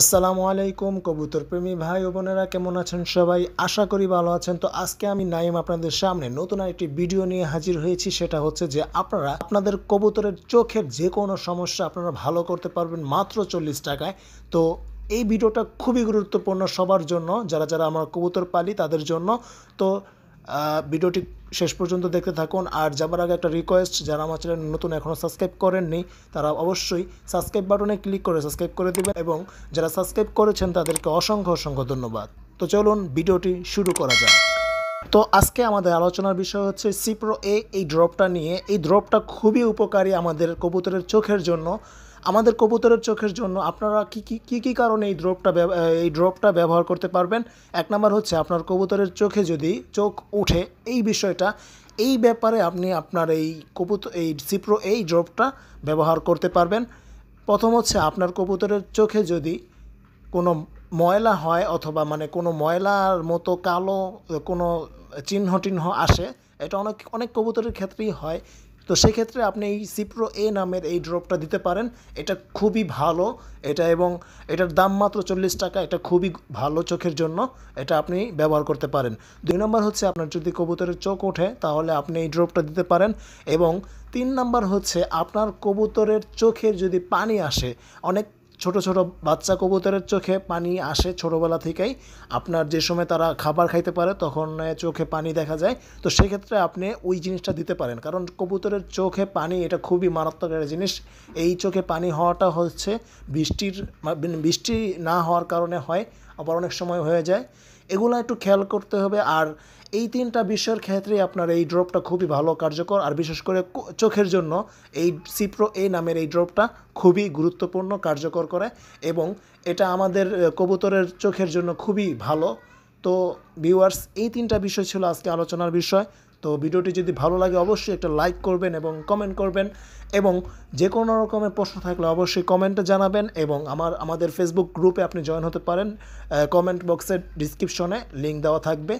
আসসালামু আলাইকুম কবুতর প্রেমী ভাই ও বোনেরা কেমন আছেন সবাই আশা করি ভালো আছেন তো আজকে আমি নাইম আপনাদের সামনে নতুন একটি ভিডিও নিয়ে হাজির হয়েছি সেটা হচ্ছে যে আপনারা আপনাদের কবুতরের চোখের যে কোনো সমস্যা আপনারা ভালো করতে পারবেন মাত্র চল্লিশ টাকায় তো এই ভিডিওটা খুবই গুরুত্বপূর্ণ সবার জন্য যারা যারা আমার কবুতর পালি তাদের জন্য তো ভিডিওটি শেষ পর্যন্ত দেখতে থাকুন আর যাবার আগে একটা রিকোয়েস্ট যারা আমার চ্যানেল নতুন এখনও সাবস্ক্রাইব করেননি তারা অবশ্যই সাবস্ক্রাইব বাটনে ক্লিক করে সাবস্ক্রাইব করে দেবেন এবং যারা সাবস্ক্রাইব করেছেন তাদেরকে অসংখ্য অসংখ্য ধন্যবাদ তো চলুন ভিডিওটি শুরু করা যাক তো আজকে আমাদের আলোচনার বিষয় হচ্ছে সিপ্রো এ এই ড্রপটা নিয়ে এই ড্রপটা খুবই উপকারী আমাদের কবুতরের চোখের জন্য আমাদের কবুতরের চোখের জন্য আপনারা কী কী কী কী কারণে এই ড্রপটা এই ড্রপটা ব্যবহার করতে পারবেন এক নাম্বার হচ্ছে আপনার কবুতরের চোখে যদি চোখ উঠে এই বিষয়টা এই ব্যাপারে আপনি আপনার এই কবুতর এই সিপ্রো এই ড্রপটা ব্যবহার করতে পারবেন প্রথম হচ্ছে আপনার কবুতরের চোখে যদি কোনো ময়লা হয় অথবা মানে কোনো ময়লার মতো কালো কোনো চিহ্ন টিহ্ন আসে এটা অনেক অনেক কবুতরের ক্ষেত্রেই হয় তো সেক্ষেত্রে আপনি এই সিপ্রো এ নামের এই ড্রপটা দিতে পারেন এটা খুবই ভালো এটা এবং এটার দাম মাত্র চল্লিশ টাকা এটা খুবই ভালো চোখের জন্য এটা আপনি ব্যবহার করতে পারেন দুই নম্বর হচ্ছে আপনার যদি কবুতরের চোখ ওঠে তাহলে আপনি এই ড্রপটা দিতে পারেন এবং তিন নাম্বার হচ্ছে আপনার কবুতরের চোখের যদি পানি আসে অনেক ছোট ছোট বাচ্চা কবুতরের চোখে পানি আসে ছোটোবেলা থেকেই আপনার যে সময় তারা খাবার খাইতে পারে তখন চোখে পানি দেখা যায় তো সেক্ষেত্রে আপনি ওই জিনিসটা দিতে পারেন কারণ কবুতরের চোখে পানি এটা খুবই মারাত্মক একটা জিনিস এই চোখে পানি হওয়াটা হচ্ছে বৃষ্টির মানে বৃষ্টি না হওয়ার কারণে হয় আবার অনেক সময় হয়ে যায় এগুলো একটু খেয়াল করতে হবে আর এই তিনটা বিষয়ের ক্ষেত্রে আপনার এই ড্রপটা খুবই ভালো কার্যকর আর বিশেষ করে চোখের জন্য এই সিপ্রো এ নামের এই ড্রপটা খুবই গুরুত্বপূর্ণ কার্যকর করে এবং এটা আমাদের কবুতরের চোখের জন্য খুবই ভালো তো ভিউয়ার্স এই তিনটা বিষয় ছিল আজকে আলোচনার বিষয় তো ভিডিওটি যদি ভালো লাগে অবশ্যই একটা লাইক করবেন এবং কমেন্ট করবেন এবং যে কোনো রকমের প্রশ্ন থাকলে অবশ্যই কমেন্টে জানাবেন এবং আমার আমাদের ফেসবুক গ্রুপে আপনি জয়েন হতে পারেন কমেন্ট বক্সের ডিসক্রিপশনে লিঙ্ক দেওয়া থাকবে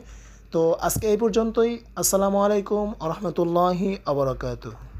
তো আজকে এই পর্যন্তই আসসালামু আলাইকুম আ রহমতুল্লাহি